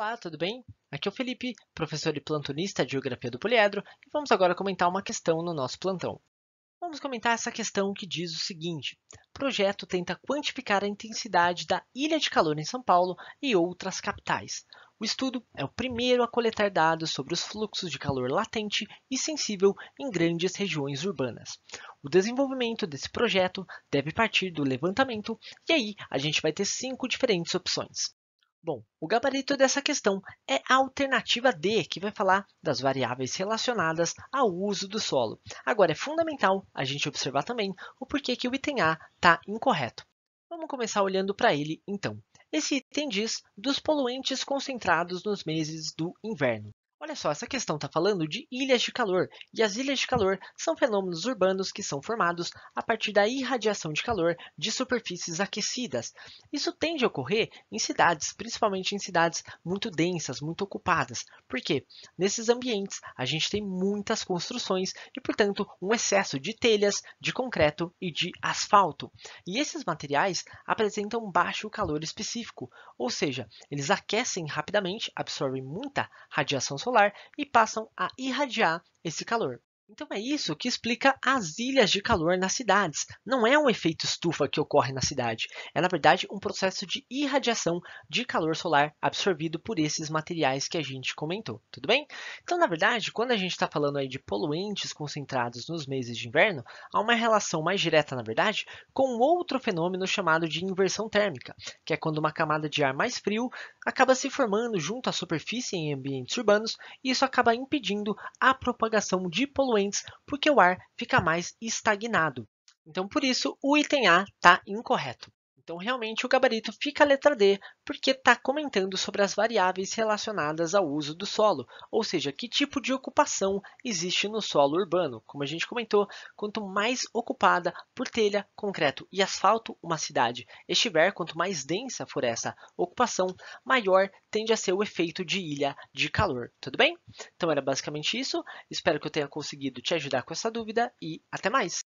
Olá, tudo bem? Aqui é o Felipe, professor e plantonista de Geografia do Poliedro, e vamos agora comentar uma questão no nosso plantão. Vamos comentar essa questão que diz o seguinte: projeto tenta quantificar a intensidade da ilha de calor em São Paulo e outras capitais. O estudo é o primeiro a coletar dados sobre os fluxos de calor latente e sensível em grandes regiões urbanas. O desenvolvimento desse projeto deve partir do levantamento, e aí a gente vai ter cinco diferentes opções. Bom, o gabarito dessa questão é a alternativa D, que vai falar das variáveis relacionadas ao uso do solo. Agora, é fundamental a gente observar também o porquê que o item A está incorreto. Vamos começar olhando para ele, então. Esse item diz dos poluentes concentrados nos meses do inverno. Olha só, essa questão está falando de ilhas de calor, e as ilhas de calor são fenômenos urbanos que são formados a partir da irradiação de calor de superfícies aquecidas. Isso tende a ocorrer em cidades, principalmente em cidades muito densas, muito ocupadas, porque nesses ambientes a gente tem muitas construções e, portanto, um excesso de telhas, de concreto e de asfalto. E esses materiais apresentam baixo calor específico, ou seja, eles aquecem rapidamente, absorvem muita radiação solar solar e passam a irradiar esse calor. Então é isso que explica as ilhas de calor nas cidades. Não é um efeito estufa que ocorre na cidade, é na verdade um processo de irradiação de calor solar absorvido por esses materiais que a gente comentou, tudo bem? Então na verdade, quando a gente está falando aí de poluentes concentrados nos meses de inverno, há uma relação mais direta na verdade com outro fenômeno chamado de inversão térmica, que é quando uma camada de ar mais frio acaba se formando junto à superfície em ambientes urbanos e isso acaba impedindo a propagação de poluentes poluentes, porque o ar fica mais estagnado. Então, por isso, o item A está incorreto. Então, realmente, o gabarito fica a letra D, porque está comentando sobre as variáveis relacionadas ao uso do solo, ou seja, que tipo de ocupação existe no solo urbano. Como a gente comentou, quanto mais ocupada por telha, concreto e asfalto uma cidade estiver, quanto mais densa for essa ocupação, maior tende a ser o efeito de ilha de calor. Tudo bem? Então, era basicamente isso. Espero que eu tenha conseguido te ajudar com essa dúvida e até mais!